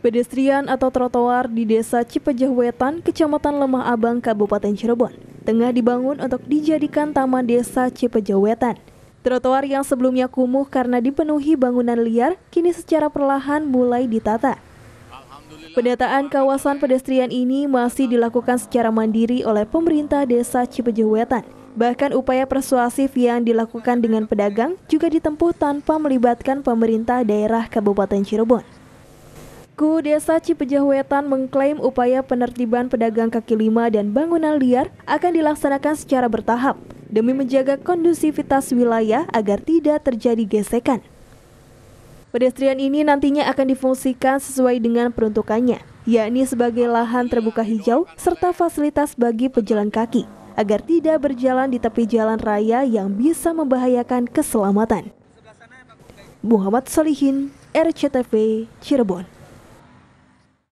Pedestrian atau trotoar di Desa Cipejah Wetan, Kecamatan Lemah Abang, Kabupaten Cirebon, tengah dibangun untuk dijadikan Taman Desa Cipejah Wetan. Trotoar yang sebelumnya kumuh karena dipenuhi bangunan liar, kini secara perlahan mulai ditata. Pendataan kawasan pedestrian ini masih dilakukan secara mandiri oleh pemerintah desa Cipejah Wetan. Bahkan upaya persuasif yang dilakukan dengan pedagang juga ditempuh tanpa melibatkan pemerintah daerah Kabupaten Cirebon. Suku Desa Wetan mengklaim upaya penertiban pedagang kaki lima dan bangunan liar akan dilaksanakan secara bertahap demi menjaga kondusivitas wilayah agar tidak terjadi gesekan. Pedestrian ini nantinya akan difungsikan sesuai dengan peruntukannya, yakni sebagai lahan terbuka hijau serta fasilitas bagi pejalan kaki, agar tidak berjalan di tepi jalan raya yang bisa membahayakan keselamatan. Muhammad Solihin, RCTV, Cirebon.